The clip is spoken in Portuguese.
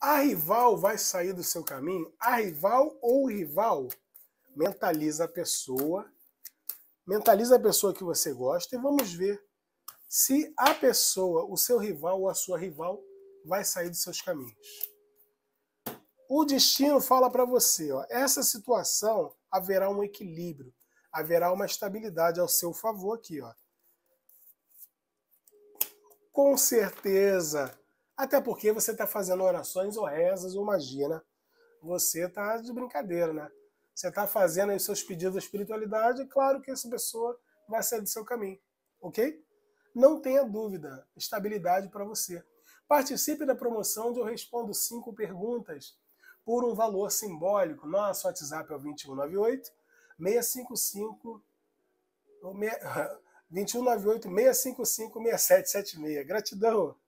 A rival vai sair do seu caminho? A rival ou o rival? Mentaliza a pessoa, mentaliza a pessoa que você gosta e vamos ver se a pessoa, o seu rival ou a sua rival, vai sair dos seus caminhos. O destino fala para você, ó, essa situação haverá um equilíbrio, haverá uma estabilidade ao seu favor aqui, ó. Com certeza, até porque você está fazendo orações ou rezas ou magia, né? Você está de brincadeira, né? Você está fazendo os seus pedidos de espiritualidade, claro que essa pessoa vai sair do seu caminho, ok? Não tenha dúvida, estabilidade para você. Participe da promoção onde eu respondo cinco perguntas por um valor simbólico. Nosso WhatsApp é o 2198 655 2198 655 6776. Gratidão!